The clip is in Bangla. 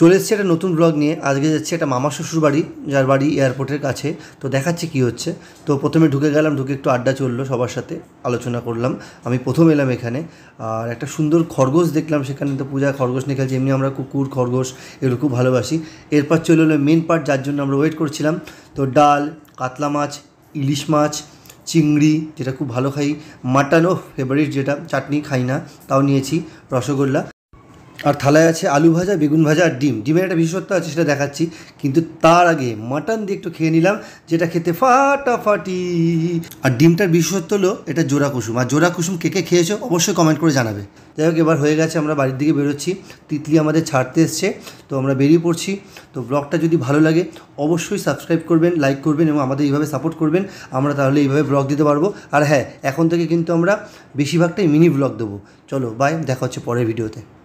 চলে এসেছি একটা নতুন ব্লগ নিয়ে আজকে যাচ্ছি একটা মামা শ্বশুর বাড়ি যার বাড়ি এয়ারপোর্টের কাছে তো দেখাচ্ছে কি হচ্ছে তো প্রথমে ঢুকে গেলাম ঢুকে একটু আড্ডা চললো সবার সাথে আলোচনা করলাম আমি প্রথম এলাম এখানে আর একটা সুন্দর খরগোশ দেখলাম সেখানে তো পূজা খরগোশ নিয়ে খেলছে এমনি আমরা কুকুর খরগোশ এগুলো খুব ভালোবাসি এরপর চলে এলো মেন পার্ট যার জন্য আমরা ওয়েট করছিলাম তো ডাল কাতলা মাছ ইলিশ মাছ চিংড়ি যেটা খুব ভালো খাই মাটানো ফেভারিট যেটা চাটনি খাই না তাও নিয়েছি রসগোল্লা আর থালায় আছে আলু ভাজা বেগুন ভাজা আর ডিম ডিমের একটা বিশেষত্ব আছে সেটা দেখাচ্ছি কিন্তু তার আগে মাটন দিয়ে একটু খেয়ে নিলাম যেটা খেতে ফাটাফাটি আর ডিমটার বিশেষত্ব হলো এটা জোড়া কুসুম আর জোড়া কুসুম কে কে খেয়েছো অবশ্যই কমেন্ট করে জানাবে যাই হোক এবার হয়ে গেছে আমরা বাড়ির দিকে বেরোচ্ছি তিতলি আমাদের ছাড়তে এসছে তো আমরা বেরিয়ে পড়ছি তো ব্লগটা যদি ভালো লাগে অবশ্যই সাবস্ক্রাইব করবেন লাইক করবেন এবং আমাদের এইভাবে সাপোর্ট করবেন আমরা তাহলে এইভাবে ব্লগ দিতে পারবো আর হ্যাঁ এখন থেকে কিন্তু আমরা বেশিরভাগটাই মিনি ব্লগ দেবো চলো বাই দেখা হচ্ছে পরের ভিডিওতে